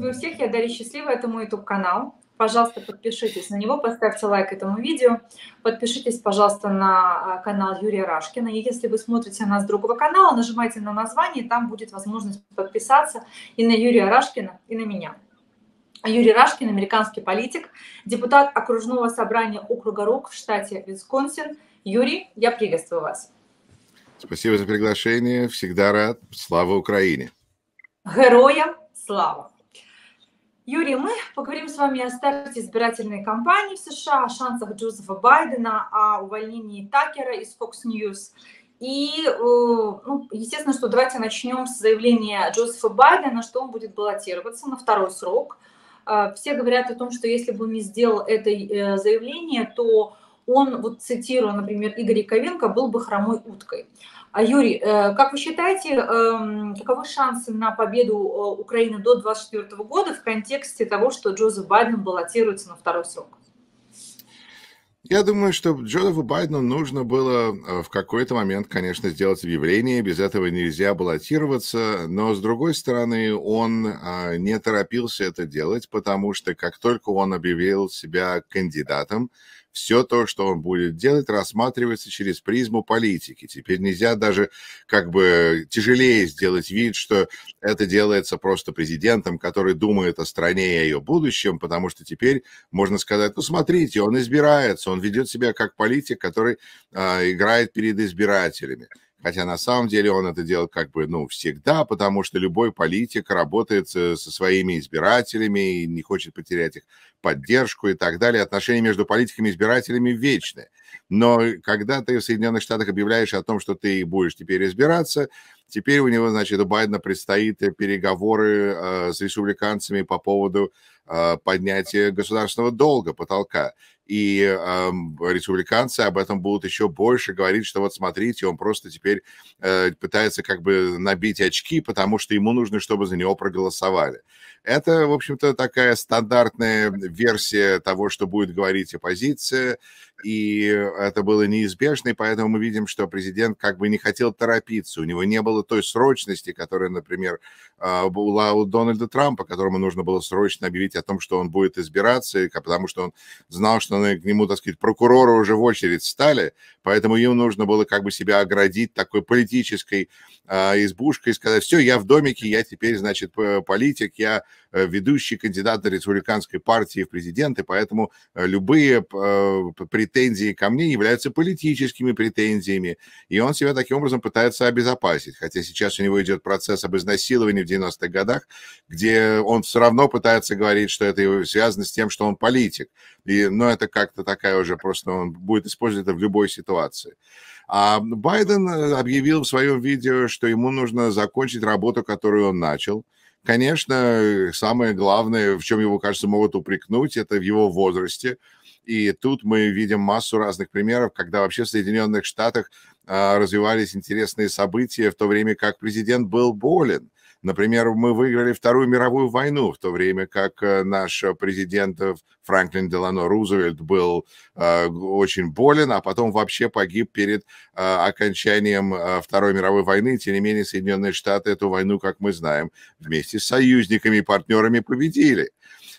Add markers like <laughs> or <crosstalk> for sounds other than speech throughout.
приветствую всех, я Дарья Счастлива, это мой YouTube-канал. Пожалуйста, подпишитесь на него, поставьте лайк этому видео. Подпишитесь, пожалуйста, на а, канал Юрия Рашкина. И если вы смотрите нас с другого канала, нажимайте на название, там будет возможность подписаться и на Юрия Рашкина, и на меня. А Юрий Рашкин, американский политик, депутат окружного собрания округа РОК в штате Висконсин. Юрий, я приветствую вас. Спасибо за приглашение, всегда рад. Слава Украине! Героям слава! Юрий, мы поговорим с вами о старте избирательной кампании в США, о шансах Джозефа Байдена, о увольнении Такера из Fox News. И, э, ну, естественно, что давайте начнем с заявления Джозефа Байдена, что он будет баллотироваться на второй срок. Э, все говорят о том, что если бы он не сделал это э, заявление, то он, вот цитирую, например, Игоря Ковенко, был бы хромой уткой. А Юрий, э, как вы считаете, эм, каковы шансы на победу э, Украины до 2024 года в контексте того, что Джозеф Байден баллотируется на второй срок? Я думаю, что Джозефу Байдену нужно было э, в какой-то момент, конечно, сделать объявление, без этого нельзя баллотироваться, но, с другой стороны, он а, не торопился это делать, потому что как только он объявил себя кандидатом, все то, что он будет делать, рассматривается через призму политики. Теперь нельзя даже как бы тяжелее сделать вид, что это делается просто президентом, который думает о стране и о ее будущем, потому что теперь можно сказать, ну смотрите, он избирается, он он ведет себя как политик, который э, играет перед избирателями. Хотя на самом деле он это делает как бы, ну, всегда, потому что любой политик работает э, со своими избирателями и не хочет потерять их поддержку и так далее. Отношения между политиками и избирателями вечны. Но когда ты в Соединенных Штатах объявляешь о том, что ты будешь теперь избираться, теперь у него, значит, у Байдена предстоит переговоры э, с республиканцами по поводу а, поднятия государственного долга, потолка и э, республиканцы об этом будут еще больше говорить, что вот смотрите, он просто теперь э, пытается как бы набить очки, потому что ему нужно, чтобы за него проголосовали. Это, в общем-то, такая стандартная версия того, что будет говорить оппозиция, и это было неизбежно, и поэтому мы видим, что президент как бы не хотел торопиться, у него не было той срочности, которая, например, а, была у Дональда Трампа, которому нужно было срочно объявить о том, что он будет избираться, потому что он знал, что к нему, так сказать, прокуроры уже в очередь стали, поэтому ему нужно было как бы себя оградить такой политической а, избушкой и сказать, все, я в домике, я теперь, значит, политик, я Э, ведущий кандидат республиканской партии в президенты, поэтому э, любые э, претензии ко мне являются политическими претензиями, и он себя таким образом пытается обезопасить, хотя сейчас у него идет процесс об изнасиловании в 90-х годах, где он все равно пытается говорить, что это связано с тем, что он политик, и, но ну, это как-то такая уже просто, он будет использовать это в любой ситуации. А Байден объявил в своем видео, что ему нужно закончить работу, которую он начал, Конечно, самое главное, в чем его, кажется, могут упрекнуть, это в его возрасте. И тут мы видим массу разных примеров, когда вообще в Соединенных Штатах а, развивались интересные события в то время, как президент был болен. Например, мы выиграли Вторую мировую войну, в то время как э, наш президент э, Франклин Делано Рузвельт был э, очень болен, а потом вообще погиб перед окончанием Второй мировой войны. Тем не менее, Соединенные Штаты эту войну, как мы знаем, вместе с союзниками и партнерами победили.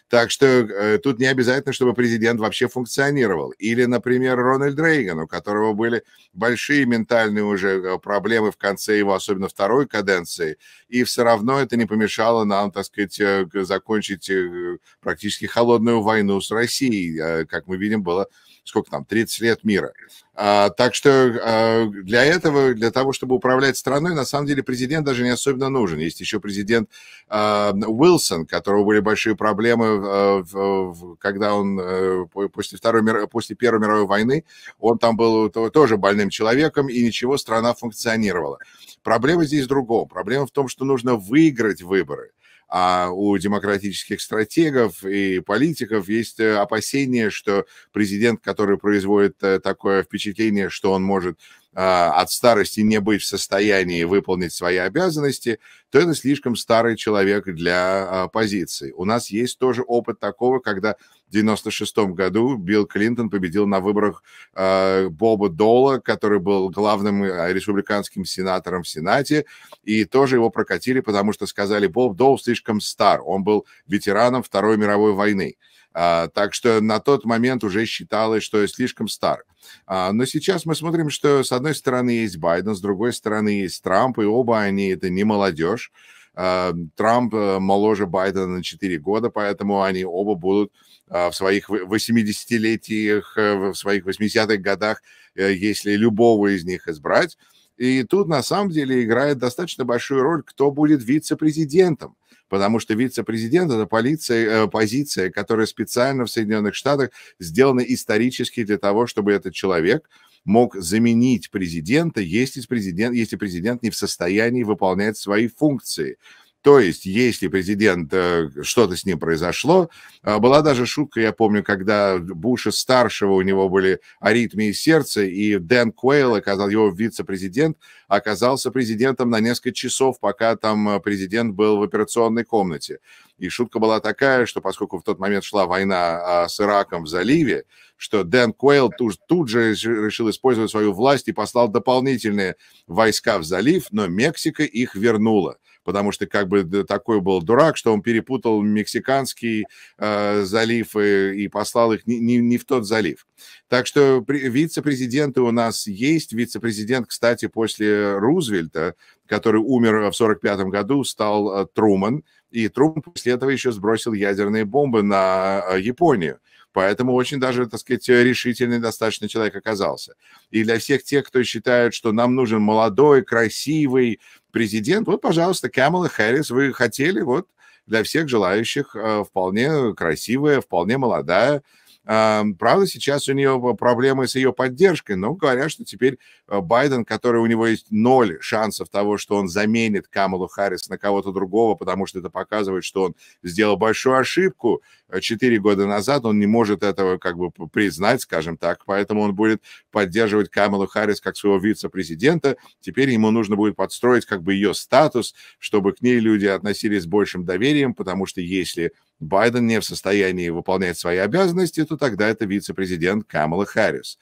Так что э, тут не обязательно, чтобы президент вообще функционировал. Или, например, Рональд Рейган, у которого были большие ментальные уже э, проблемы в конце его, особенно второй каденции, и все равно это не помешало нам, так сказать, э, закончить э, практически холодную войну с Россией. Как мы видим, было сколько там, 30 лет мира. А, так что а, для этого, для того, чтобы управлять страной, на самом деле президент даже не особенно нужен. Есть еще президент а, Уилсон, у которого были большие проблемы, а, в, когда он а, после, Второй, мир, после Первой мировой войны, он там был то, тоже больным человеком, и ничего, страна функционировала. Проблема здесь в другом. Проблема в том, что нужно выиграть выборы. А у демократических стратегов и политиков есть э, опасение, что президент, который производит э, такое впечатление, что он может а, от старости не быть в состоянии выполнить свои обязанности, то это слишком старый человек для а, позиции. У нас есть тоже опыт такого, когда в 96 году Билл Клинтон победил на выборах а, Боба Долла, который был главным республиканским сенатором в Сенате, и тоже его прокатили, потому что сказали, Боб Долл слишком стар, он был ветераном Второй мировой войны. А, так что на тот момент уже считалось, что я слишком стар. А, но сейчас мы смотрим, что с одной стороны есть Байден, с другой стороны есть Трамп, и оба они это не молодежь. А, Трамп э, моложе Байдена на 4 года, поэтому они оба будут в своих 80-летиях, э, в своих 80-х годах, э, если любого из них избрать, и тут на самом деле играет достаточно большую роль, кто будет вице-президентом потому что вице-президент – это полиция, э, позиция, которая специально в Соединенных Штатах сделана исторически для того, чтобы этот человек мог заменить президента, если президент, если президент не в состоянии выполнять свои функции. То есть, если президент, э, что-то с ним произошло, э, была даже шутка, я помню, когда Буша старшего, у него были аритмии сердца, и Дэн Куэйл, оказал, его вице-президент, оказался президентом на несколько часов, пока там э, президент был в операционной комнате. И шутка была такая, что поскольку в тот момент шла война а, с Ираком в заливе, что Дэн Куэйл тут, тут же решил использовать свою власть и послал дополнительные войска в залив, но Мексика их вернула потому что как бы такой был дурак, что он перепутал Мексиканский э, залив и, и послал их не, не, не в тот залив. Так что вице-президенты у нас есть. Вице-президент, кстати, после Рузвельта, который умер в 45 году, стал э, Труман. И Труман после этого еще сбросил ядерные бомбы на э, Японию. Поэтому очень даже, так сказать, решительный достаточно человек оказался. И для всех тех, кто считает, что нам нужен молодой, красивый, президент, вот, пожалуйста, Камала Харрис, вы хотели, вот, для всех желающих э, вполне красивая, вполне молодая, Правда, сейчас у нее проблемы с ее поддержкой, но говорят, что теперь э, Байден, который у него есть ноль шансов того, что он заменит Камалу Харрис на кого-то другого, потому что это показывает, что он сделал большую ошибку э, четыре года назад, он не может этого как бы признать, скажем так, поэтому он будет поддерживать Камалу Харрис как своего вице-президента. Теперь ему нужно будет подстроить как бы ее статус, чтобы к ней люди относились с большим доверием, потому что если Байден не в состоянии выполнять свои обязанности, то тогда это вице-президент Камала Харрис.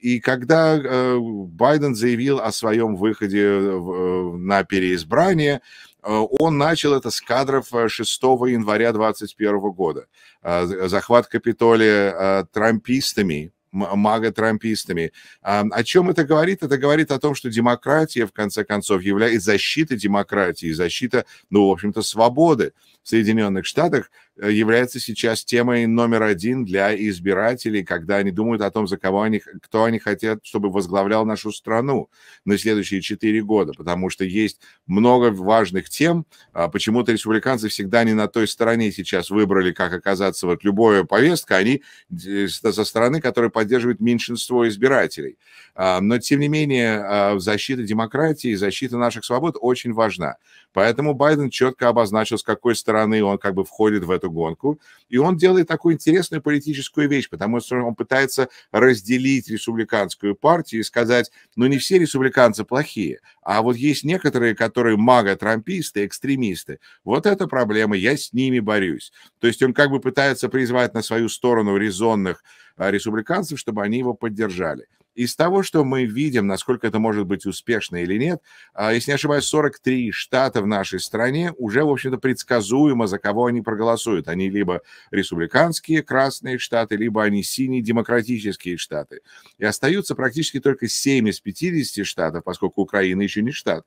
И когда э, Байден заявил о своем выходе э, на переизбрание, э, он начал это с кадров 6 января 2021 года. Захват Капитолия трампистами, мага-трампистами. А, о чем это говорит? Это говорит о том, что демократия, в конце концов, является защита демократии, защита, ну, в общем-то, свободы в Соединенных Штатах, Э, является сейчас темой номер один для избирателей, когда они думают о том, за кого они, кто они хотят, чтобы возглавлял нашу страну на следующие четыре года, потому что есть много важных тем. А почему-то республиканцы всегда не на той стороне сейчас выбрали, как оказаться, вот любая повестка, они э, со стороны, которая поддерживает меньшинство избирателей. А, но, тем не менее, а, защита демократии, защита наших свобод очень важна. Поэтому Байден четко обозначил, с какой стороны он как бы входит в эту гонку. И он делает такую интересную политическую вещь, потому что он пытается разделить республиканскую партию и сказать, ну не все республиканцы плохие, а вот есть некоторые, которые мага-трамписты, экстремисты. Вот это проблема, я с ними борюсь. То есть он как бы пытается призвать на свою сторону резонных а, республиканцев, чтобы они его поддержали. Из того, что мы видим, насколько это может быть успешно или нет, а, если не ошибаюсь, 43 штата в нашей стране уже, в общем-то, предсказуемо, за кого они проголосуют. Они либо республиканские красные штаты, либо они синие демократические штаты. И остаются практически только 7 из 50 штатов, поскольку Украина еще не штат.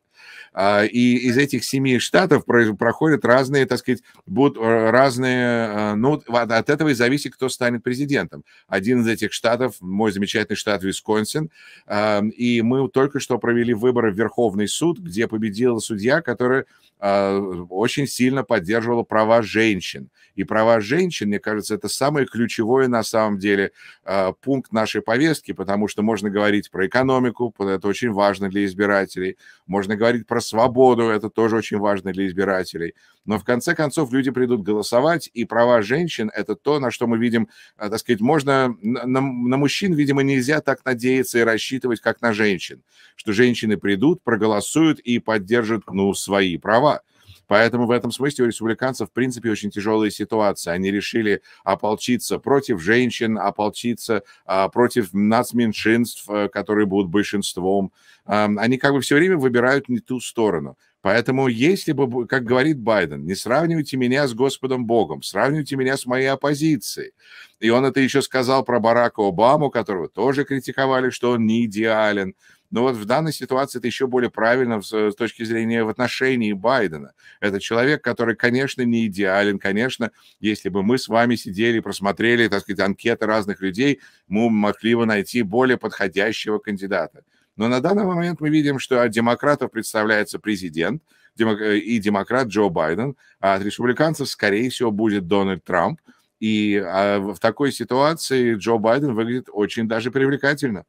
А, и из этих 7 штатов проходят разные, так сказать, будут э, разные... Э, ну, от этого и зависит, кто станет президентом. Один из этих штатов, мой замечательный штат Висконсин, Висконсин. Эм, и мы только что провели выборы в Верховный суд, где победила судья, которая э, очень сильно поддерживала права женщин. И права женщин, мне кажется, это самый ключевой на самом деле э, пункт нашей повестки, потому что можно говорить про экономику, это очень важно для избирателей, можно говорить про свободу, это тоже очень важно для избирателей. Но в конце концов люди придут голосовать, и права женщин – это то, на что мы видим, э, так сказать, можно, на, на мужчин, видимо, нельзя так надеяться, надеяться и рассчитывать как на женщин, что женщины придут, проголосуют и поддержат, ну, свои права. Поэтому в этом смысле у республиканцев, в принципе, очень тяжелая ситуация. Они решили ополчиться против женщин, ополчиться а, против нацменьшинств, э, которые будут большинством. А, они как бы все время выбирают не ту сторону. Поэтому, если бы, как говорит Байден, не сравнивайте меня с Господом Богом, сравнивайте меня с моей оппозицией. И он это еще сказал про Барака Обаму, которого тоже критиковали, что он не идеален. Но вот в данной ситуации это еще более правильно с точки зрения в отношении Байдена. Это человек, который, конечно, не идеален. Конечно, если бы мы с вами сидели и просмотрели, так сказать, анкеты разных людей, мы могли бы найти более подходящего кандидата. Но на данный момент мы видим, что от демократов представляется президент э, и демократ Джо Байден, а от республиканцев, скорее всего, будет Дональд Трамп. И а, в такой ситуации Джо Байден выглядит очень даже привлекательно.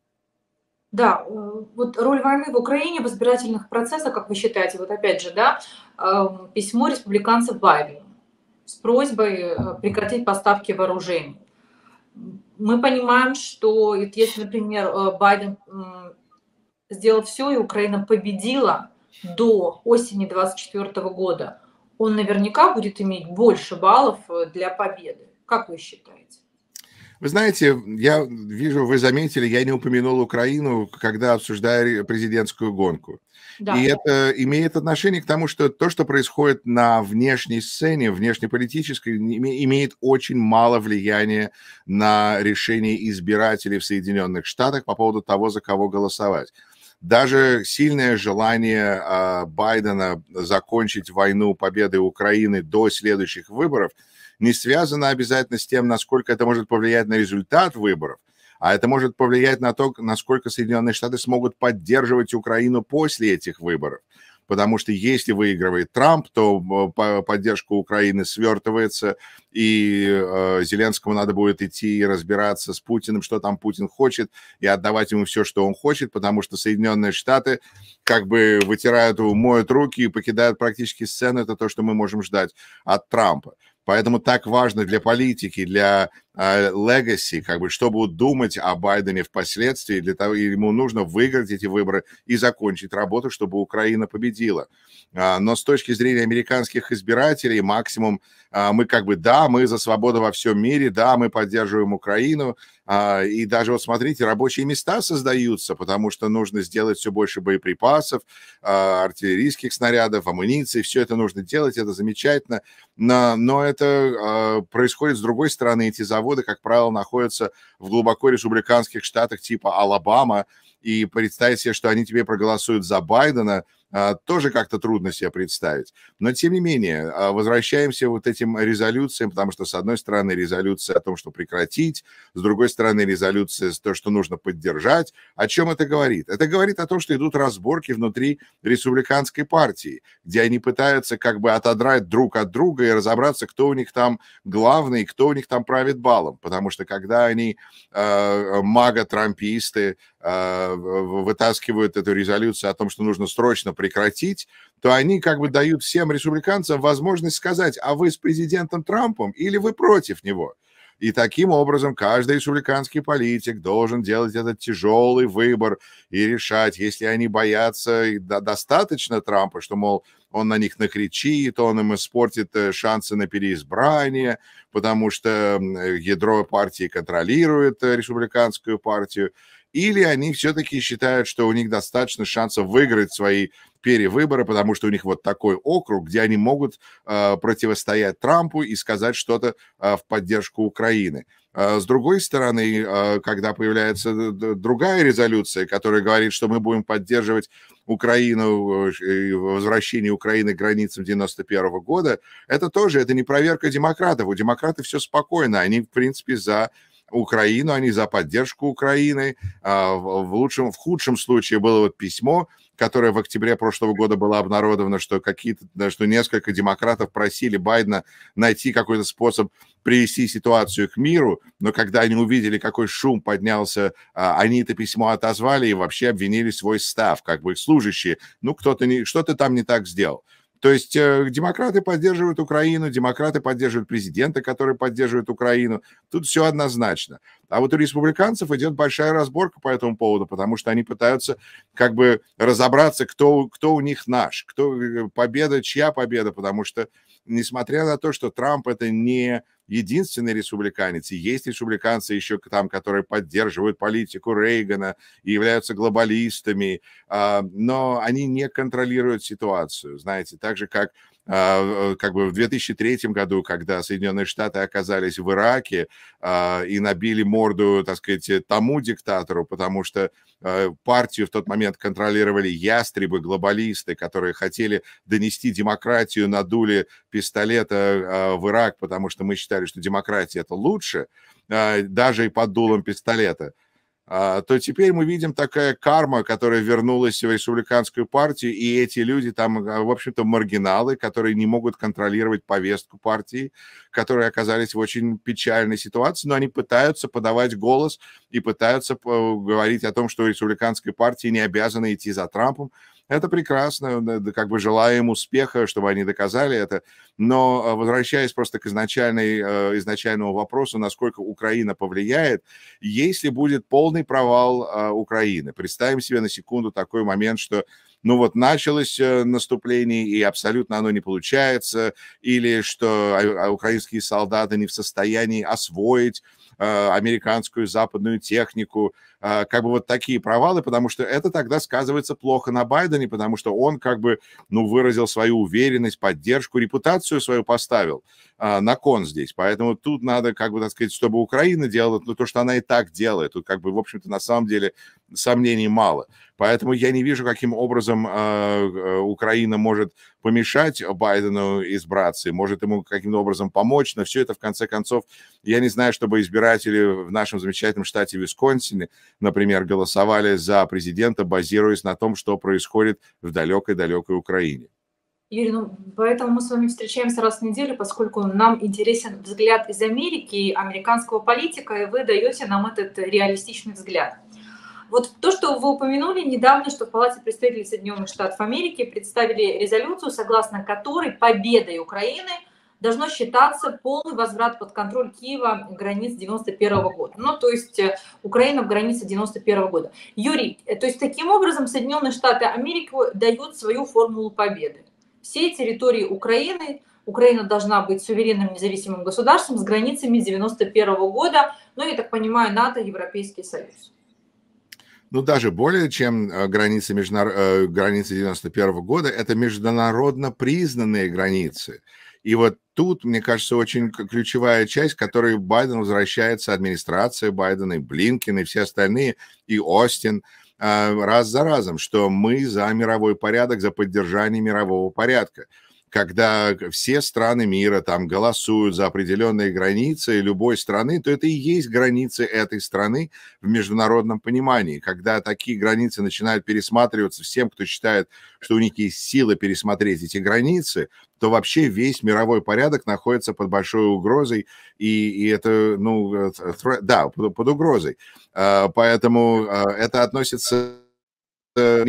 Да, э, вот роль войны в Украине в избирательных процессах, как вы считаете, вот опять же, да, эм, письмо республиканцев Байдену с просьбой э, прекратить поставки вооружений. Мы понимаем, что если, например, Байден сделал все, и Украина победила до осени 2024 года, он наверняка будет иметь больше баллов э, для победы. Как вы считаете? Вы знаете, я вижу, вы заметили, я не упомянул Украину, когда обсуждаю президентскую гонку. Да. И это имеет отношение к тому, что то, что происходит на внешней сцене, внешнеполитической, имеет очень мало влияния на решение избирателей в Соединенных Штатах по поводу того, за кого голосовать. Даже сильное желание э, Байдена закончить войну победой Украины до следующих выборов не связано обязательно с тем, насколько это может повлиять на результат выборов, а это может повлиять на то, насколько Соединенные Штаты смогут поддерживать Украину после этих выборов потому что если выигрывает Трамп, то э, поддержка Украины свертывается, и э, Зеленскому надо будет идти и разбираться с Путиным, что там Путин хочет, и отдавать ему все, что он хочет, потому что Соединенные Штаты как бы вытирают, моют руки и покидают практически сцену. Это то, что мы можем ждать от Трампа. Поэтому так важно для политики, для а, легаси, как бы, что будут думать о Байдене впоследствии, для того, ему нужно выиграть эти выборы и закончить работу, чтобы Украина победила. А, но с точки зрения американских избирателей, максимум, а, мы как бы, да, мы за свободу во всем мире, да, мы поддерживаем Украину, и даже вот смотрите, рабочие места создаются, потому что нужно сделать все больше боеприпасов, артиллерийских снарядов, амуниции, все это нужно делать, это замечательно, но это происходит с другой стороны, эти заводы заводы, как правило, находятся в глубоко республиканских штатах типа Алабама, и представить себе, что они тебе проголосуют за Байдена – а, тоже как-то трудно себе представить. Но, тем не менее, а, возвращаемся вот этим резолюциям, потому что, с одной стороны, резолюция о том, что прекратить, с другой стороны, резолюция то, что нужно поддержать. О чем это говорит? Это говорит о том, что идут разборки внутри республиканской партии, где они пытаются как бы отодрать друг от друга и разобраться, кто у них там главный, кто у них там правит балом. Потому что, когда они э, мага-трамписты, а, вытаскивают эту резолюцию о том, что нужно срочно прекратить, то они как бы дают всем республиканцам возможность сказать, а вы с президентом Трампом или вы против него? И таким образом каждый республиканский политик должен делать этот тяжелый выбор и решать, если они боятся достаточно Трампа, что, мол, он на них накричит, он им испортит э, шансы на переизбрание, потому что ядро партии контролирует э, республиканскую партию, или они все-таки считают, что у них достаточно шансов выиграть свои перевыборы, потому что у них вот такой округ, где они могут э, противостоять Трампу и сказать что-то э, в поддержку Украины. А, с другой стороны, когда появляется другая резолюция, которая говорит, что мы будем поддерживать Украину, э, возвращение Украины к границам 91 года, это тоже, это не проверка демократов. У демократов все спокойно, они, в принципе, за Украину, они а за поддержку Украины. А, в лучшем, в худшем случае было вот письмо, которое в октябре прошлого года было обнародовано, что какие-то, что несколько демократов просили Байдена найти какой-то способ привести ситуацию к миру, но когда они увидели, какой шум поднялся, а, они это письмо отозвали и вообще обвинили свой став, как бы их служащие. Ну, кто-то не, что-то там не так сделал. То есть э, демократы поддерживают Украину, демократы поддерживают президента, который поддерживает Украину. Тут все однозначно. А вот у республиканцев идет большая разборка по этому поводу, потому что они пытаются как бы разобраться, кто, кто у них наш, кто э, победа, чья победа, потому что несмотря на то, что Трамп это не единственный республиканец, и есть республиканцы еще там, которые поддерживают политику Рейгана и являются глобалистами, а, но они не контролируют ситуацию, знаете, так же, как а, э, как бы в 2003 году, когда Соединенные Штаты оказались в Ираке а, и набили морду, так сказать, тому диктатору, потому что э, партию в тот момент контролировали ястребы, глобалисты, которые хотели донести демократию, надули пистолета а, в Ирак, потому что мы считали, что демократия это лучше, даже и под дулом пистолета. А, то теперь мы видим такая карма, которая вернулась в республиканскую партию, и эти люди там, а, в общем-то, маргиналы, которые не могут контролировать повестку партии, которые оказались в очень печальной ситуации, но они пытаются подавать голос и пытаются э, говорить о том, что республиканская партия не обязана идти за Трампом, это прекрасно, как бы желаю им успеха, чтобы они доказали это. Но э, возвращаясь просто к изначальной, э, изначальному вопросу, насколько Украина повлияет, если будет полный провал э, Украины, представим себе на секунду такой момент, что ну вот началось наступление, и абсолютно оно не получается, или что а, а украинские солдаты не в состоянии освоить американскую западную технику, а, как бы вот такие провалы, потому что это тогда сказывается плохо на Байдене, потому что он как бы, ну, выразил свою уверенность, поддержку, репутацию свою поставил а, на кон здесь. Поэтому тут надо, как бы, так сказать, чтобы Украина делала ну, то, что она и так делает. Тут, как бы, в общем-то, на самом деле сомнений мало. Поэтому я не вижу, каким образом э, Украина может помешать Байдену избраться, может ему каким-то образом помочь. Но все это, в конце концов, я не знаю, чтобы избиратели в нашем замечательном штате Висконсине например, голосовали за президента, базируясь на том, что происходит в далекой-далекой Украине. Юрий, ну поэтому мы с вами встречаемся раз в неделю, поскольку нам интересен взгляд из Америки, американского политика, и вы даете нам этот реалистичный взгляд. Вот то, что вы упомянули недавно, что в Палате представителей Соединенных Штатов Америки представили резолюцию, согласно которой победой Украины – должно считаться полный возврат под контроль Киева границ 91 -го года. Ну, то есть э, Украина в границе 91 -го года. Юрий, э, то есть таким образом Соединенные Штаты Америки дают свою формулу победы. Все территории Украины, Украина должна быть суверенным независимым государством с границами 91 -го года, ну, я так понимаю, НАТО, Европейский Союз. Ну, даже более чем э, границы, международ... границы 91 -го года, это международно признанные границы. И вот тут, мне кажется, очень ключевая часть, к которой Байден возвращается, администрация Байдена, и Блинкин, и все остальные, и Остин, а, раз за разом, что мы за мировой порядок, за поддержание мирового порядка – когда все страны мира там голосуют за определенные границы любой страны, то это и есть границы этой страны в международном понимании. Когда такие границы начинают пересматриваться всем, кто считает, что у них есть сила пересмотреть эти границы, то вообще весь мировой порядок находится под большой угрозой, и, и это, ну, э, да, под, под угрозой. А, поэтому а, это относится Э,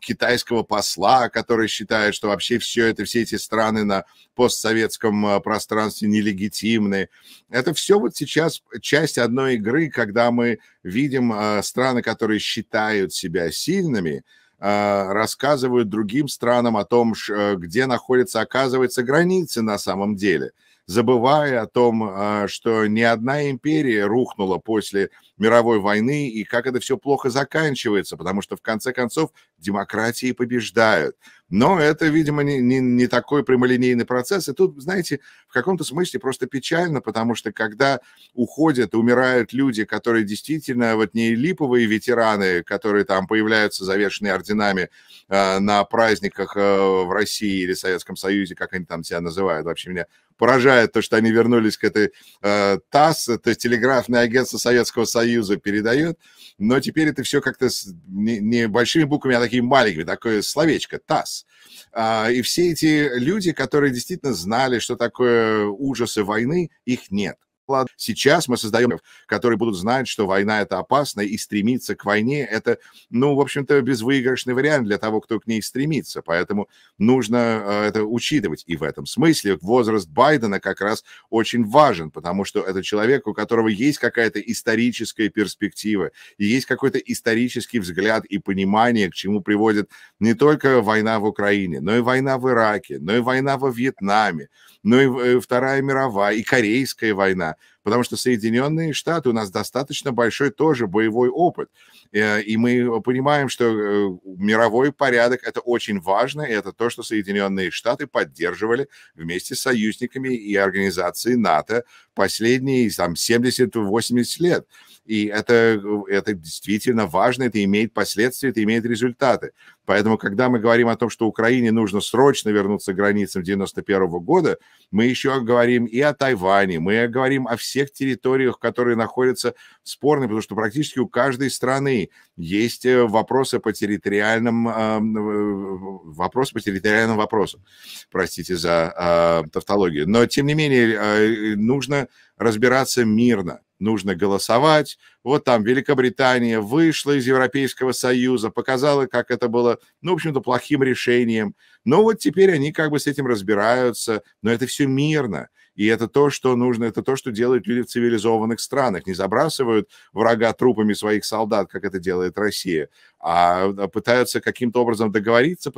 китайского посла, который считает, что вообще все это, все эти страны на постсоветском э, пространстве нелегитимны. Это все вот сейчас часть одной игры, когда мы видим э, страны, которые считают себя сильными, рассказывают другим странам о том, где находятся, оказывается, границы на самом деле, забывая о том, что ни одна империя рухнула после мировой войны и как это все плохо заканчивается, потому что в конце концов демократии побеждают. Но это, видимо, не, не, не такой прямолинейный процесс. И тут, знаете, в каком-то смысле просто печально, потому что когда уходят, умирают люди, которые действительно вот не липовые ветераны, которые там появляются завешенные орденами э, на праздниках э, в России или Советском Союзе, как они там себя называют, вообще меня поражает то, что они вернулись к этой э, ТАСС, то есть телеграфное агентство Советского Союза передает, но теперь это все как-то не, не большими буквами, а такими маленькими, такое словечко ТАСС. Э, и все эти люди, которые действительно знали, что такое ужасы войны, их нет ладно. Сейчас мы создаем, которые будут знать, что война – это опасно, и стремиться к войне – это, ну, в общем-то, безвыигрышный вариант для того, кто к ней стремится. Поэтому нужно э, это учитывать. И в этом смысле возраст Байдена как раз очень важен, потому что это человек, у которого есть какая-то историческая перспектива, есть какой-то исторический взгляд и понимание, к чему приводит не только война в Украине, но и война в Ираке, но и война во Вьетнаме, но и э, Вторая мировая, и Корейская война потому что Соединенные Штаты у нас достаточно большой тоже боевой опыт. Э, и мы понимаем, что э, мировой порядок – это очень важно, и это то, что Соединенные Штаты поддерживали вместе с союзниками и организацией НАТО последние там 70-80 лет. И это, это действительно важно, это имеет последствия, это имеет результаты. Поэтому, когда мы говорим о том, что Украине нужно срочно вернуться к границам 91 года, мы еще говорим и о Тайване, мы говорим о всех территориях, которые находятся спорные потому что практически у каждой страны есть э, вопросы по территориальным эм, э, вопросы по территориальным вопросам. Простите за э, тавтологию. Но, тем не менее, э, нужно разбираться мирно, нужно голосовать. Вот там Великобритания вышла из Европейского Союза, показала, как это было, ну, в общем-то, плохим решением. Но вот теперь они как бы с этим разбираются, но это все мирно. И это то, что нужно, это то, что делают люди в цивилизованных странах. Не забрасывают врага трупами своих солдат, как это делает Россия, а, а пытаются каким-то образом договориться,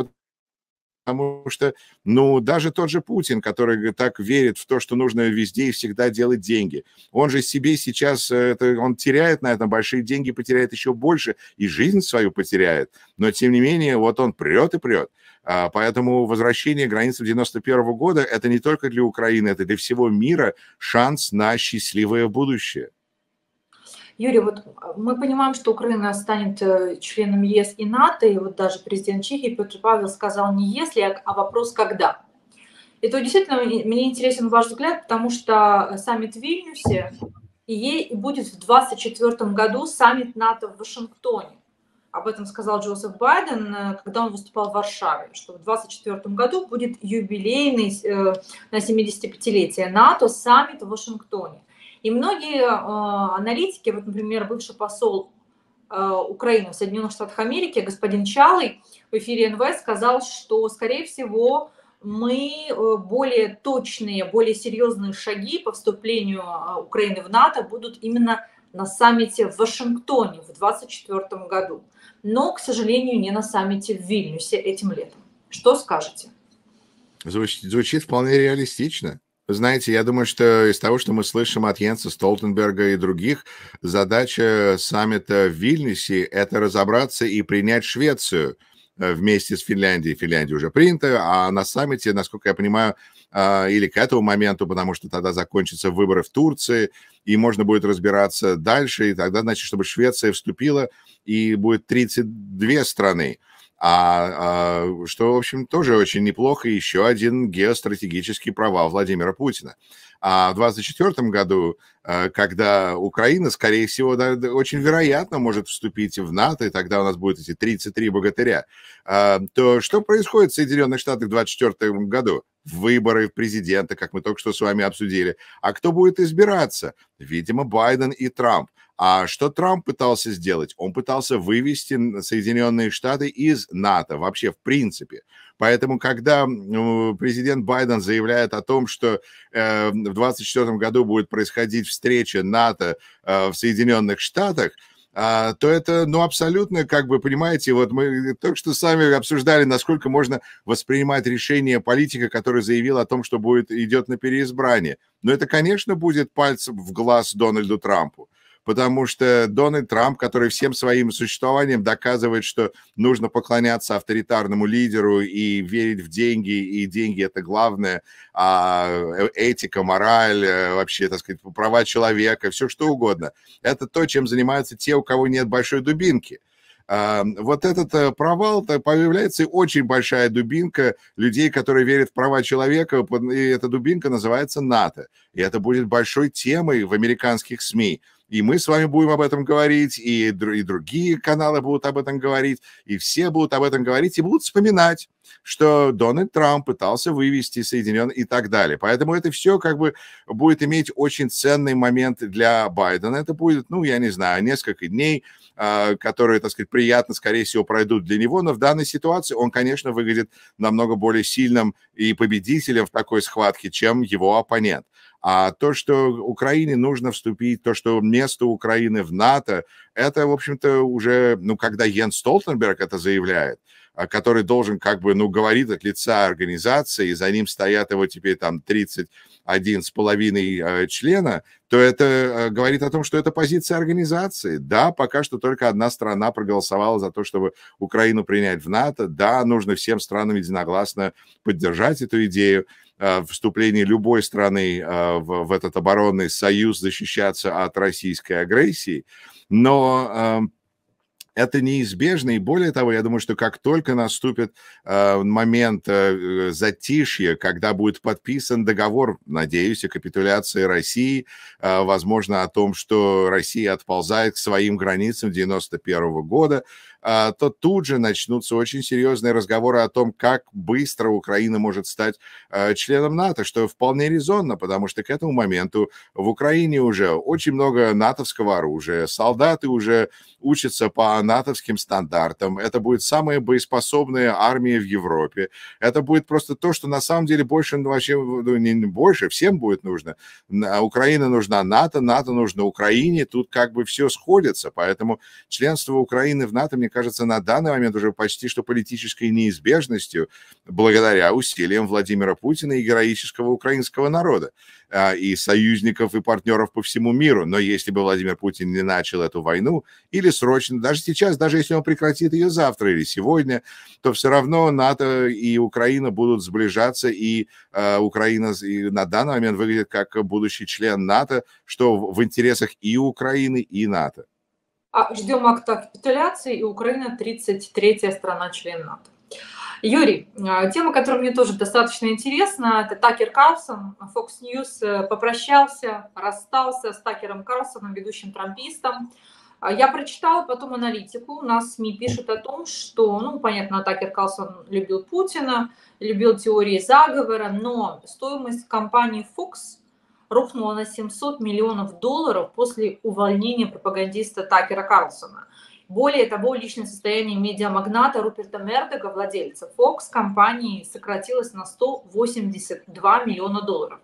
потому что, ну, даже тот же Путин, который так верит в то, что нужно везде и всегда делать деньги, он же себе сейчас, э, это, он теряет на этом большие деньги, потеряет еще больше, и жизнь свою потеряет, но, тем не менее, вот он прет и прет. А, поэтому возвращение границы 91 -го года – это не только для Украины, это для всего мира шанс на счастливое будущее. Юрий, вот а, мы понимаем, что Украина станет э, членом ЕС и НАТО, и вот даже президент Чехии Петр Павел сказал не если, а, а вопрос когда. И то действительно мне интересен ваш взгляд, потому что э, саммит в Вильнюсе и ей будет в 2024 году саммит НАТО в Вашингтоне. Об этом сказал Джозеф Байден, э, когда он выступал в Варшаве, что в 2024 году будет юбилейный на 75-летие НАТО саммит в Вашингтоне. И многие э, аналитики, вот, например, бывший посол э, Украины в Соединенных Штатах Америки, господин Чалый в эфире НВ сказал, что, скорее всего, мы э, более точные, более серьезные шаги по вступлению Украины в НАТО будут именно на саммите в Вашингтоне в 2024 году, но, к сожалению, не на саммите в Вильнюсе этим летом. Что скажете? Звучит, звучит вполне реалистично. Знаете, я думаю, что из того, что мы слышим от Йенса Столтенберга и других, задача саммита в Вильнюсе – это разобраться и принять Швецию э, вместе с Финляндией. Финляндия уже принята, а на саммите, насколько я понимаю, а, или к этому моменту, потому что тогда закончатся выборы в Турции, и можно будет разбираться дальше, и тогда, значит, чтобы Швеция вступила, и будет 32 страны а, а, что, в общем, тоже очень неплохо. Еще один геостратегический провал Владимира Путина. А в 2024 году, э, когда Украина, скорее всего, да, очень вероятно может вступить в НАТО, и тогда у нас будет эти 33 богатыря, а, то что происходит в Соединенных Штатах в 2024 году? Выборы президента, как мы только что с вами обсудили. А кто будет избираться? Видимо, Байден и Трамп. А что Трамп пытался сделать? Он пытался вывести Соединенные Штаты из НАТО вообще в принципе. Поэтому, когда президент Байден заявляет о том, что э, в 2024 году будет происходить встреча НАТО э, в Соединенных Штатах, а, то это, ну, абсолютно, как бы, понимаете, вот мы только что сами обсуждали, насколько можно воспринимать решение политика, который заявил о том, что будет, идет на переизбрание. Но это, конечно, будет пальцем в глаз Дональду Трампу потому что Дональд Трамп, который всем своим существованием доказывает, что нужно поклоняться авторитарному лидеру и верить в деньги, и деньги – это главное, а э, этика, мораль, э, вообще, так сказать, права человека, все что угодно. Это то, чем занимаются те, у кого нет большой дубинки а, – вот этот э, провал, появляется очень большая дубинка людей, которые верят в права человека, и эта дубинка называется НАТО. И это будет большой темой в американских СМИ и мы с вами будем об этом говорить, и, и другие каналы будут об этом говорить, и все будут об этом говорить, и будут вспоминать, что Дональд Трамп пытался вывести Соединенные и так далее. Поэтому это все как бы будет иметь очень ценный момент для Байдена. Это будет, ну, я не знаю, несколько дней, а, которые, так сказать, приятно, скорее всего, пройдут для него, но в данной ситуации он, конечно, выглядит намного более сильным и победителем в такой схватке, чем его оппонент. А то, что Украине нужно вступить, то, что место Украины в НАТО, это, в общем-то, уже, ну, когда Йен Столтенберг это заявляет, а, который должен как бы, ну, говорит от лица организации, и за ним стоят его теперь там 31 с половиной э, члена, то это э, говорит о том, что это позиция организации. Да, пока что только одна страна проголосовала за то, чтобы Украину принять в НАТО. Да, нужно всем странам единогласно поддержать эту идею. Э, вступление любой страны э, в, в этот оборонный союз защищаться от российской агрессии, но эм, это неизбежно, и более того, я думаю, что как только наступит э, момент э, э, затишья, когда будет подписан договор, надеюсь, о капитуляции России, э, возможно, о том, что Россия отползает к своим границам 91 года, а, то тут же начнутся очень серьезные разговоры о том, как быстро Украина может стать а, членом НАТО, что вполне резонно, потому что к этому моменту в Украине уже очень много натовского оружия, солдаты уже учатся по натовским стандартам, это будет самая боеспособная армия в Европе, это будет просто то, что на самом деле больше, вообще, ну, не больше, всем будет нужно. Украина нужна НАТО, НАТО нужно Украине, тут как бы все сходится, поэтому членство Украины в НАТО, мне кажется, на данный момент уже почти что политической неизбежностью, благодаря усилиям Владимира Путина и героического украинского народа, а, и союзников, и партнеров по всему миру. Но если бы Владимир Путин не начал эту войну, или срочно, даже сейчас, даже если он прекратит ее завтра или сегодня, то все равно НАТО и Украина будут сближаться, и а, Украина на данный момент выглядит как будущий член НАТО, что в интересах и Украины, и НАТО. А, ждем акта капитуляции, и Украина 33-я страна-член НАТО. Юрий, а, тема, которая мне тоже достаточно интересна, это Такер Карлсон. Fox News э, попрощался, расстался с Такером Карлсоном, ведущим трампистом. А, я прочитала потом аналитику, у нас СМИ пишут о том, что, ну, понятно, Такер Карлсон любил Путина, любил теории заговора, но стоимость компании Fox рухнула на 700 миллионов долларов после увольнения пропагандиста Такера Карлсона. Более того, личное состояние медиамагната Руперта Мердега, владельца Fox, компании сократилось на 182 миллиона долларов.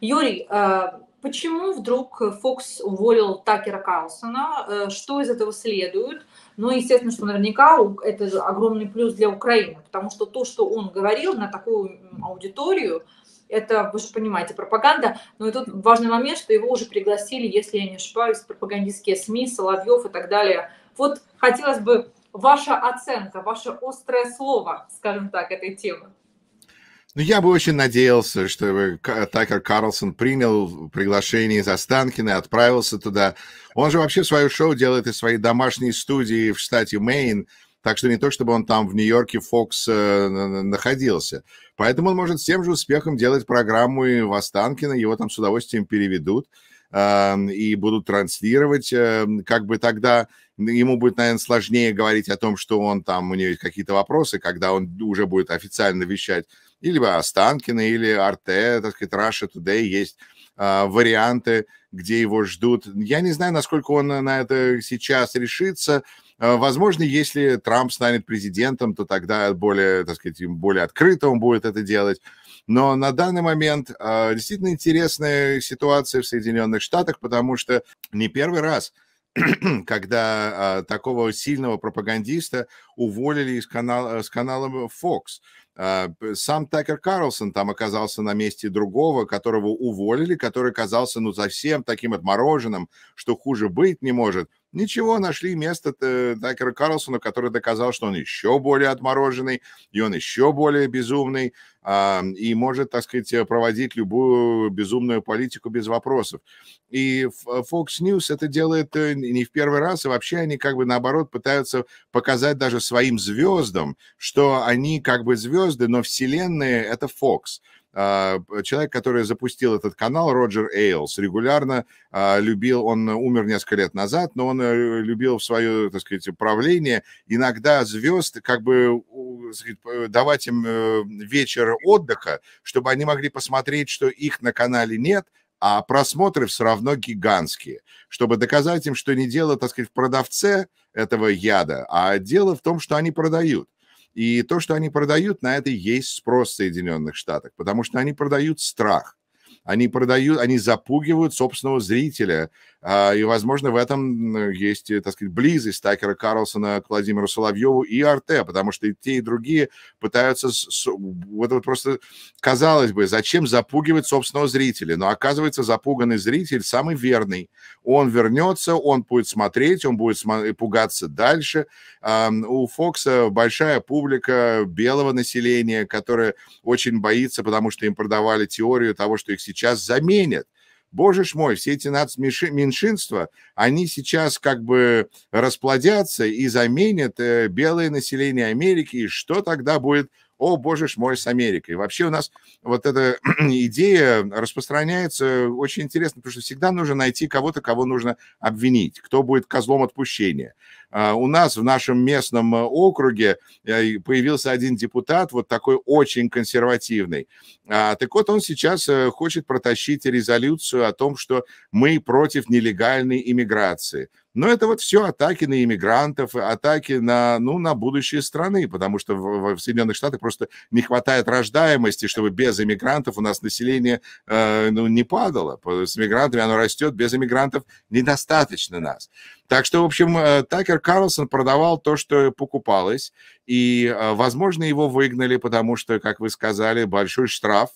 Юрий, э, почему вдруг Fox уволил Такера Карлсона? Э, что из этого следует? Ну, естественно, что наверняка это огромный плюс для Украины, потому что то, что он говорил на такую аудиторию – это, вы же понимаете, пропаганда. Но ну и тут важный момент, что его уже пригласили, если я не ошибаюсь, пропагандистские СМИ, Соловьев и так далее. Вот хотелось бы ваша оценка, ваше острое слово, скажем так, этой темы. Ну, я бы очень надеялся, что Такер Карлсон принял приглашение из Останкина, отправился туда. Он же вообще свое шоу делает из своей домашней студии в штате Мэйн. Так что не то, чтобы он там в Нью-Йорке Фокс э, находился. Поэтому он может с тем же успехом делать программу и в Останкино, его там с удовольствием переведут эм, и будут транслировать, эм, как бы тогда ему будет, наверное, сложнее говорить о том, что он там, у него есть какие-то вопросы, когда он уже будет официально вещать, или Останкина, или Арте, так сказать, Russia Today есть э, варианты, где его ждут. Я не знаю, насколько он на это сейчас решится, Э, возможно, если Трамп станет президентом, то тогда более, так сказать, более открыто он будет это делать. Но на данный момент э, действительно интересная ситуация в Соединенных Штатах, потому что не первый раз <clears throat> когда э, такого сильного пропагандиста уволили из канала, с канала Fox. сам Такер Карлсон там оказался на месте другого, которого уволили, который казался ну совсем таким отмороженным, что хуже быть не может – Ничего, нашли место Такера Карлсона, который доказал, что он еще более отмороженный, и он еще более безумный, и может, так сказать, проводить любую безумную политику без вопросов. И Fox News это делает э, не в первый раз, и вообще они как бы наоборот пытаются показать даже своим звездам, что они как бы звезды, но вселенные — это Fox. А, человек, который запустил этот канал, Роджер Эйлс, регулярно а, любил, он умер несколько лет назад, но он э, любил в свое, так сказать, правление иногда звезд, как бы давать им э, вечер отдыха, чтобы они могли посмотреть, что их на канале нет, а просмотры все равно гигантские, чтобы доказать им, что не дело, так сказать, в продавце этого яда, а дело в том, что они продают. И то, что они продают, на это есть спрос в Соединенных Штатах, потому что они продают страх. Они продают, они запугивают собственного зрителя а, и, возможно, в этом есть, э, так сказать, близость Такера Карлсона к Владимиру Соловьеву и Арте, потому что и те, и другие пытаются... Вот, вот просто, казалось бы, зачем запугивать собственного зрителя? Но, оказывается, запуганный зритель самый верный. Он вернется, он будет смотреть, он будет э, пугаться дальше. У Фокса большая публика белого населения, которая очень боится, потому что им продавали теорию того, что их сейчас заменят боже ж мой, все эти нацменьшинства, они сейчас как бы расплодятся и заменят э, белое население Америки, и что тогда будет о, боже ж мой, с Америкой. Вообще у нас вот эта <clears throat> идея распространяется очень интересно, потому что всегда нужно найти кого-то, кого нужно обвинить, кто будет козлом отпущения. А, у нас в нашем местном э, округе э, появился один депутат, вот такой очень консервативный. А, так вот, он сейчас э, хочет протащить резолюцию о том, что мы против нелегальной иммиграции. Но это вот все атаки на иммигрантов, атаки на, ну, на будущее страны, потому что в, в Соединенных Штатах просто не хватает рождаемости, чтобы без иммигрантов у нас население э, ну, не падало. С иммигрантами оно растет, без иммигрантов недостаточно нас. Так что, в общем, э, Такер Карлсон продавал то, что покупалось, и, э, возможно, его выгнали, потому что, как вы сказали, большой штраф,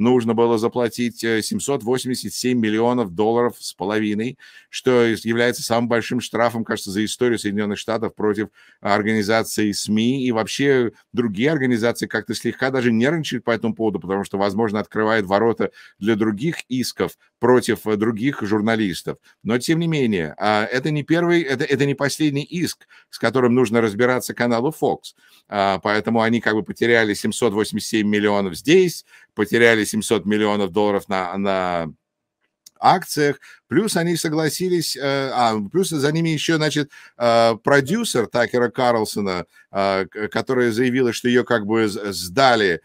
нужно было заплатить 787 э, миллионов долларов с половиной, что является самым большим штрафом, кажется, за историю Соединенных Штатов против э, организации СМИ. И вообще другие организации как-то слегка даже нервничают по этому поводу, потому что, возможно, открывает ворота для других исков против э, других журналистов. Но, тем не менее, а, это не первый, это, это не последний иск, с которым нужно разбираться каналу Fox. А, поэтому они как бы потеряли 787 миллионов здесь, потеряли 700 миллионов долларов на, на акциях, Плюс они согласились, э, а, плюс за ними еще, значит, э, продюсер Такера Карлсона, э, которая заявила, что ее как бы сдали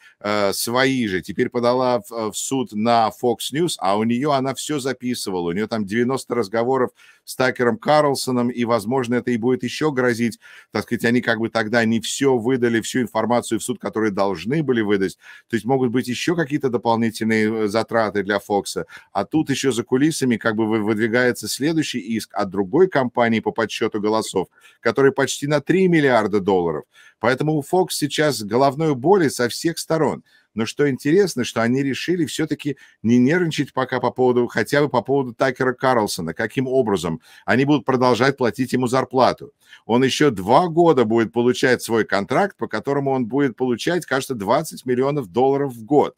свои же, теперь подала в, суд на Fox News, а у нее она все записывала. У нее там 90 разговоров с Такером Карлсоном, и, возможно, это и будет еще грозить. Так сказать, они как бы тогда не все выдали, всю информацию в суд, которые должны были выдать. То есть могут быть еще какие-то дополнительные затраты для Фокса. А тут еще за кулисами как бы выдвигается следующий иск от другой компании по подсчету голосов, который почти на 3 миллиарда долларов. Поэтому у Fox сейчас головной боли со всех сторон. Но что интересно, что они решили все-таки не нервничать пока по поводу, хотя бы по поводу Такера Карлсона. Каким образом? Они будут продолжать платить ему зарплату. Он еще два года будет получать свой контракт, по которому он будет получать, кажется, 20 миллионов долларов в год.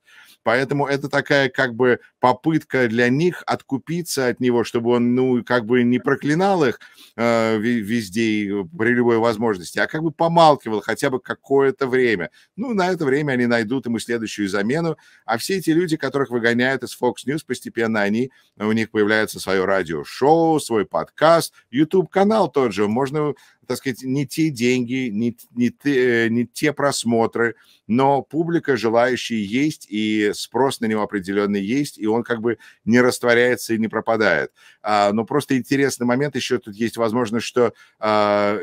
Поэтому это такая как бы попытка для них откупиться от него, чтобы он, ну, как бы не проклинал их э, везде и при любой возможности, а как бы помалкивал хотя бы какое-то время. Ну, на это время они найдут ему следующую замену, а все эти люди, которых выгоняют из Fox News, постепенно они, у них появляется свое радиошоу, свой подкаст, YouTube-канал тот же, можно так сказать, не те деньги, не, не, те, э, не те просмотры, но публика желающая есть, и спрос на него определенный есть, и он как бы не растворяется и не пропадает. А, но просто интересный момент еще тут есть возможность, что а,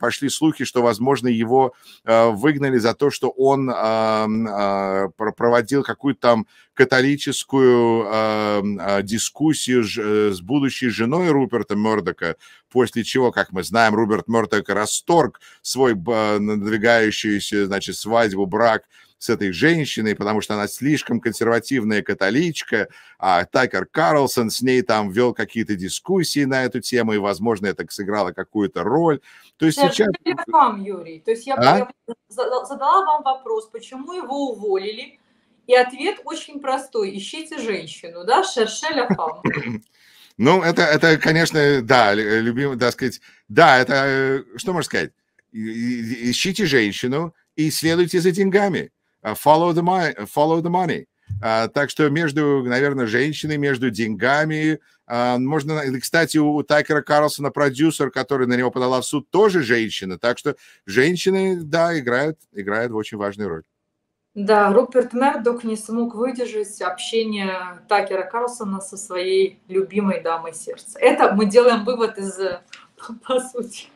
пошли слухи, что, возможно, его а, выгнали за то, что он а, а, проводил какую-то там католическую э, дискуссию ж, э, с будущей женой Руперта Мердока, после чего, как мы знаем, Руперт Мердок расторг свой э, надвигающуюся, значит, свадьбу, брак с этой женщиной, потому что она слишком консервативная католичка, а Тайкер Карлсон с ней там вел какие-то дискуссии на эту тему, и, возможно, это сыграло какую-то роль. То есть это сейчас... Вам, Юрий, то есть я а? задала вам вопрос, почему его уволили, и ответ очень простой. Ищите женщину, да, шершеля фам. <clears throat> Ну, это, это, конечно, да, э, любимый, да, сказать, да, это, э, что можно сказать? Ищите женщину и следуйте за деньгами. А, follow the money. Follow the money. А, так что между, наверное, женщиной, между деньгами, а, можно, кстати, у Тайкера Карлсона продюсер, который на него подала в суд, тоже женщина. Так что женщины, да, играют, играют очень важную роль. Да, Руперт Мердок не смог выдержать общение Такера Карлсона со своей любимой дамой сердца. Это мы делаем вывод из, <laughs> по сути.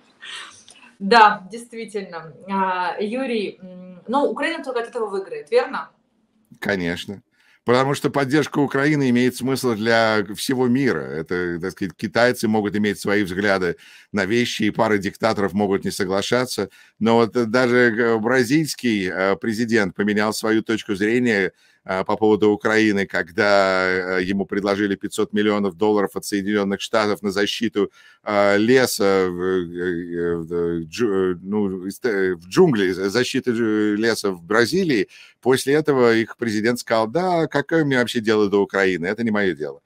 Да, действительно. А, Юрий, ну, Украина только от этого выиграет, верно? Конечно. Потому что поддержка Украины имеет смысл для всего мира. Это, так сказать, китайцы могут иметь свои взгляды на вещи, и пары диктаторов могут не соглашаться. Но вот даже э, бразильский э, президент поменял свою точку зрения а, по поводу Украины, когда э, ему предложили 500 миллионов долларов от Соединенных Штатов на защиту леса, ну, в джунгли, защиты леса в Бразилии. После этого их президент сказал, да, какое мне вообще дело до Украины, это не мое дело.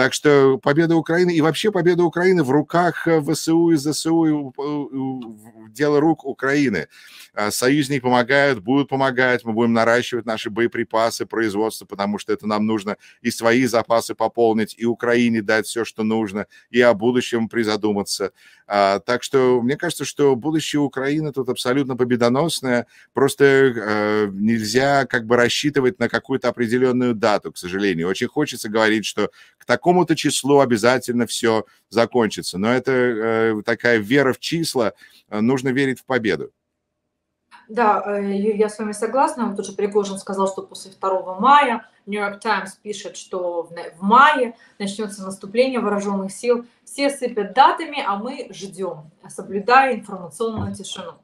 Так что победа Украины и вообще победа Украины в руках э, ВСУ и ЗСУ и дело рук Украины. А союзники помогают, будут помогать, мы будем наращивать наши боеприпасы, производство, потому что это нам нужно и свои запасы пополнить, и Украине дать все, что нужно, и о будущем призадуматься. А, так что мне кажется, что будущее Украины тут абсолютно победоносное, просто э, нельзя как бы рассчитывать на какую-то определенную дату, к сожалению. Очень хочется говорить, что к такому какому-то числу обязательно все закончится. Но это э, такая вера в числа, э, нужно верить в победу. Да, э, я с вами согласна. Вот уже Пригожин сказал, что после 2 мая Нью-Йорк Таймс пишет, что в мае начнется наступление вооруженных сил. Все сыпят датами, а мы ждем, соблюдая информационную тишину.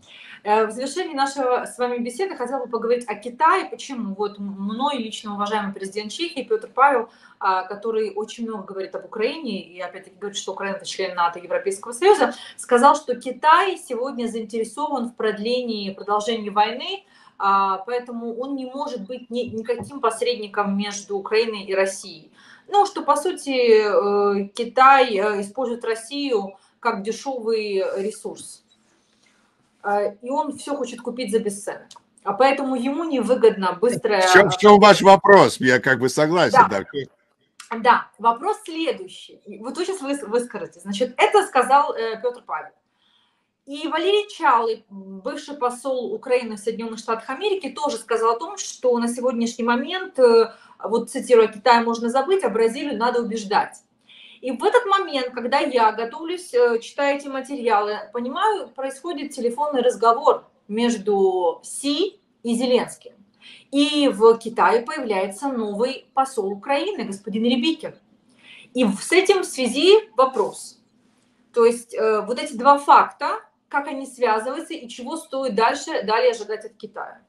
Э, в завершении нашего с вами беседы хотела бы поговорить о Китае. Почему? Вот мной лично уважаемый президент Чехии Петр Павел, а, который очень много говорит об Украине и опять-таки говорит, что Украина – это член НАТО Европейского Союза, сказал, что Китай сегодня заинтересован в продлении, продолжении войны, а, поэтому он не может быть ни, никаким посредником между Украиной и Россией. Ну, что, по сути, э, Китай э, использует Россию как дешевый ресурс а, и он все хочет купить за бесценок. А поэтому ему невыгодно быстрое... В чем, в чем ваш вопрос? Я как бы согласен. Да. Да. да, вопрос следующий. Вот вы сейчас вы выскажете. Значит, это сказал э, Петр Павел. И Валерий Чалы, бывший посол Украины в Соединенных Штатах Америки, тоже сказал о том, что на сегодняшний момент, э, вот цитируя, Китай можно забыть, а Бразилию надо убеждать. И в этот момент, когда я готовлюсь, э, читаю эти материалы, понимаю, происходит телефонный разговор между Си и Зеленским. И в Китае появляется новый посол Украины, господин Ребикин. И с этим в связи вопрос. То есть э, вот эти два факта, как они связываются и чего стоит дальше, далее ожидать от Китая.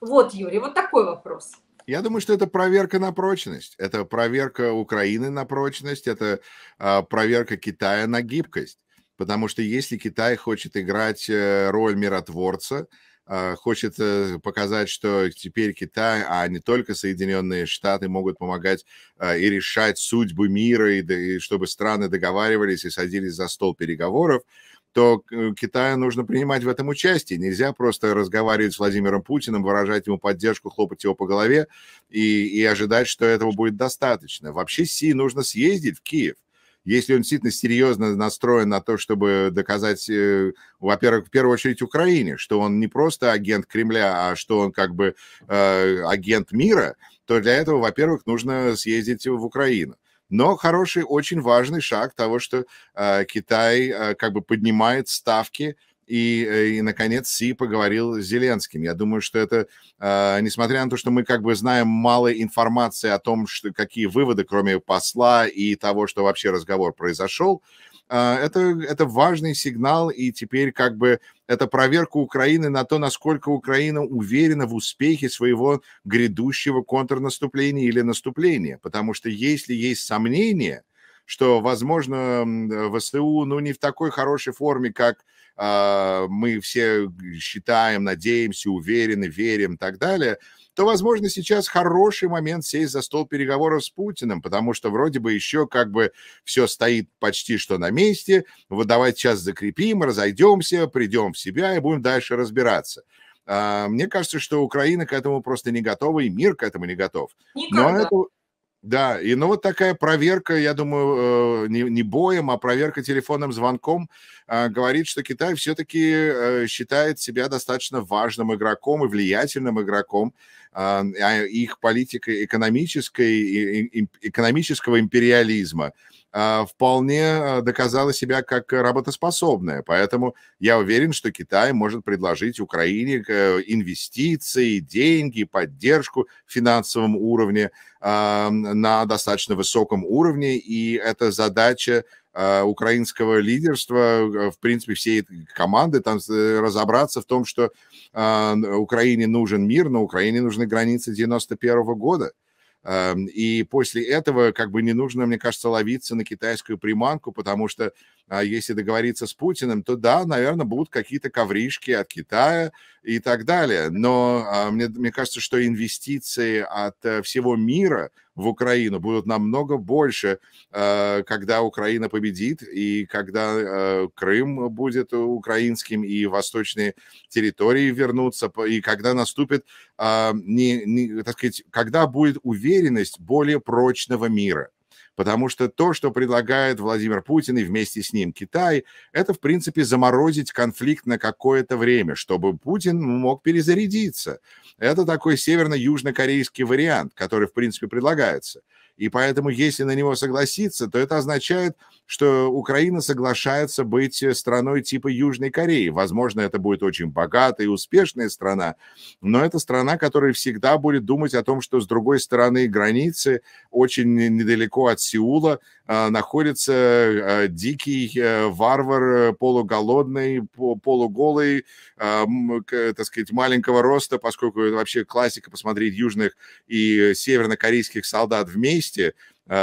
Вот, Юрий, вот такой вопрос. Я думаю, что это проверка на прочность. Это проверка Украины на прочность, это э, проверка Китая на гибкость. Потому что если Китай хочет играть э, роль миротворца, а, хочет э, показать, что теперь Китай, а не только Соединенные Штаты могут помогать а, и решать судьбы мира, и чтобы страны договаривались и садились за стол переговоров, то э, Китаю нужно принимать в этом участие. Нельзя просто разговаривать с Владимиром Путиным, выражать ему поддержку, хлопать его по голове и, и ожидать, что этого будет достаточно. Вообще Си нужно съездить в Киев если он действительно серьезно настроен на то, чтобы доказать, э, во-первых, в первую очередь Украине, что он не просто агент Кремля, а что он как бы э, агент мира, то для этого, во-первых, нужно съездить в Украину но хороший, очень важный шаг того, что э, Китай э, как бы поднимает ставки и, э, и, наконец, Си поговорил с Зеленским. Я думаю, что это, э, несмотря на то, что мы как бы знаем мало информации о том, что, какие выводы, кроме посла и того, что вообще разговор произошел, э, а, это, это важный сигнал, и теперь как бы это проверка Украины на то, насколько Украина уверена в успехе своего грядущего контрнаступления или наступления. Потому что если есть сомнения, что, возможно, э, ВСУ ну, не в такой хорошей форме, как э, мы все считаем, надеемся, уверены, верим и так далее – то, возможно, сейчас хороший момент сесть за стол переговоров с Путиным, потому что вроде бы еще как бы все стоит почти что на месте, вот давайте сейчас закрепим, разойдемся, придем в себя и будем дальше разбираться. А, мне кажется, что Украина к этому просто не готова, и мир к этому не готов. Никогда. Но это, да, и ну вот такая проверка, я думаю, э, не, не боем, а проверка телефонным звонком э, говорит, что Китай все-таки э, считает себя достаточно важным игроком и влиятельным игроком. А, а их политика экономической, эм, экономического империализма – а, вполне а, доказала себя как работоспособная. Поэтому я уверен, что Китай может предложить Украине э, инвестиции, деньги, поддержку в финансовом уровне а, на достаточно высоком уровне. И это задача украинского лидерства, э, в принципе, всей команды, там э, разобраться в том, что Украине нужен мир, но Украине нужны границы 91 года. Эм, и после этого как бы не нужно, мне кажется, ловиться на китайскую приманку, потому что а если договориться с Путиным, то да, наверное, будут какие-то ковришки от Китая и так далее. Но а, мне, мне кажется, что инвестиции от э, всего мира в Украину будут намного больше, э, когда Украина победит и когда э, Крым будет украинским и восточные территории вернутся, и когда наступит, а, не, не, так сказать, когда будет уверенность более прочного мира – Потому что то, что предлагает Владимир Путин и вместе с ним Китай, это, в принципе, заморозить конфликт на какое-то время, чтобы Путин мог перезарядиться. Это такой северно-южно-корейский вариант, который, в принципе, предлагается – и поэтому, если на него согласиться, то это означает, что Украина соглашается быть э, страной типа Южной Кореи. Возможно, это будет очень богатая и успешная страна, но это страна, которая всегда будет думать о том, что с другой стороны границы, очень недалеко от Сеула, э, находится э, дикий варвар, полуголодный, полуголый, так сказать, маленького роста, поскольку это вообще классика посмотреть южных и северно-корейских солдат вместе, 50, э, э,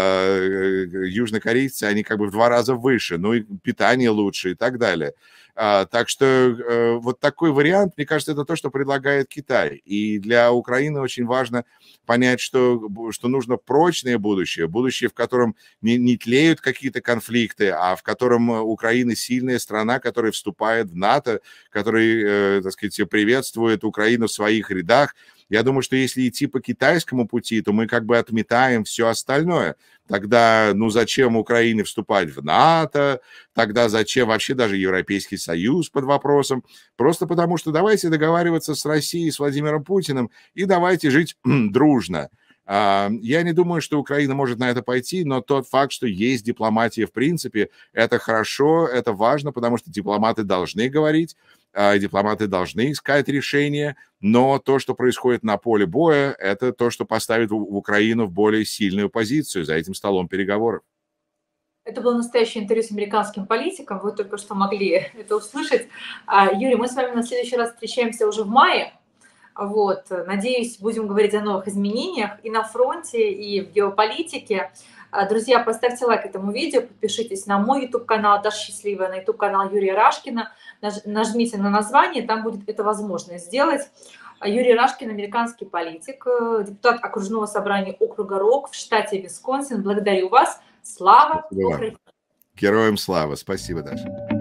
э, южнокорейцы, они как бы в два раза выше, ну и питание лучше и так далее. А, так что вот такой вариант, мне кажется, это то, что предлагает Китай. И для Украины очень важно понять, что, что нужно прочное будущее, будущее, в котором не, не тлеют какие-то конфликты, а в котором Украина сильная страна, которая вступает в НАТО, которая, так сказать, приветствует Украину в своих рядах, я думаю, что если идти по китайскому пути, то мы как бы отметаем все остальное. Тогда, ну, зачем Украине вступать в НАТО? Тогда зачем вообще даже Европейский Союз под вопросом? Просто потому, что давайте договариваться с Россией, с Владимиром Путиным, и давайте жить <clears throat> дружно. А, я не думаю, что Украина может на это пойти, но тот факт, что есть дипломатия в принципе, это хорошо, это важно, потому что дипломаты должны говорить, а, дипломаты должны искать решение, но то, что происходит на поле боя, это то, что поставит Украину в более сильную позицию за этим столом переговоров. Это было настоящее интервью с американским политиком. Вы только что могли <laughs> это услышать. А, Юрий, мы с вами на следующий раз встречаемся уже в мае. Вот. Надеюсь, будем говорить о новых изменениях и на фронте, и в геополитике. А, друзья, поставьте лайк этому видео, подпишитесь на мой YouTube-канал «Даша Счастливая», на YouTube-канал Юрия Рашкина. Нажмите на название, там будет это возможно сделать. А, Юрий Рашкин, американский политик, э, депутат окружного собрания округа РОК в штате Висконсин. Благодарю вас. Слава Спасибо. Украине! Героям слава. Спасибо, Даша.